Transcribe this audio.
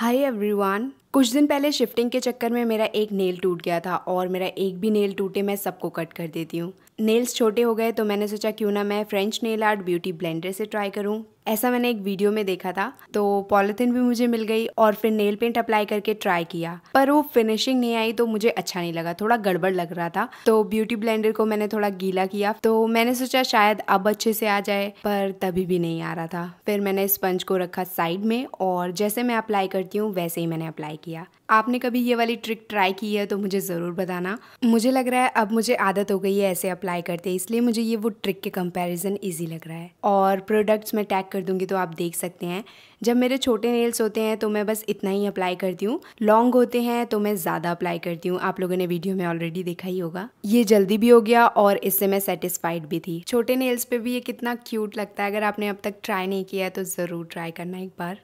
Hi everyone, कुछ दिन पहले शिफ्टिंग के चक्कर में मेरा एक नेल टूट गया था और मेरा एक भी नेल टूटे मैं सबको कट कर देती हूँ नेल्स छोटे हो गए तो मैंने सोचा क्यों ना मैं French nail art beauty blender से ट्राई करूँ ऐसा मैंने एक वीडियो में देखा था तो पॉलिथिन भी मुझे मिल गई और फिर नेल पेंट अप्लाई करके ट्राई किया पर वो फिनिशिंग नहीं आई तो मुझे अच्छा नहीं लगा थोड़ा गड़बड़ लग रहा था तो ब्यूटी ब्लेंडर को मैंने थोड़ा गीला किया तो मैंने सोचा शायद अब अच्छे से आ जाए पर तभी भी नहीं आ रहा था फिर मैंने स्पंज को रखा साइड में और जैसे मैं अप्लाई करती हूँ वैसे ही मैंने अप्लाई किया आपने कभी ये वाली ट्रिक ट्राई की है तो मुझे ज़रूर बताना मुझे लग रहा है अब मुझे आदत हो गई है ऐसे अप्लाई करते इसलिए मुझे ये वो ट्रिक के कंपैरिजन इजी लग रहा है और प्रोडक्ट्स मैं टैग कर दूंगी तो आप देख सकते हैं जब मेरे छोटे नेल्स होते हैं तो मैं बस इतना ही अप्लाई करती हूँ लॉन्ग होते हैं तो मैं ज़्यादा अप्लाई करती हूँ आप लोगों ने वीडियो में ऑलरेडी देखा ही होगा ये जल्दी भी हो गया और इससे मैं सेटिस्फाइड भी थी छोटे नेल्स पे भी ये कितना क्यूट लगता है अगर आपने अब तक ट्राई नहीं किया है तो ज़रूर ट्राई करना एक बार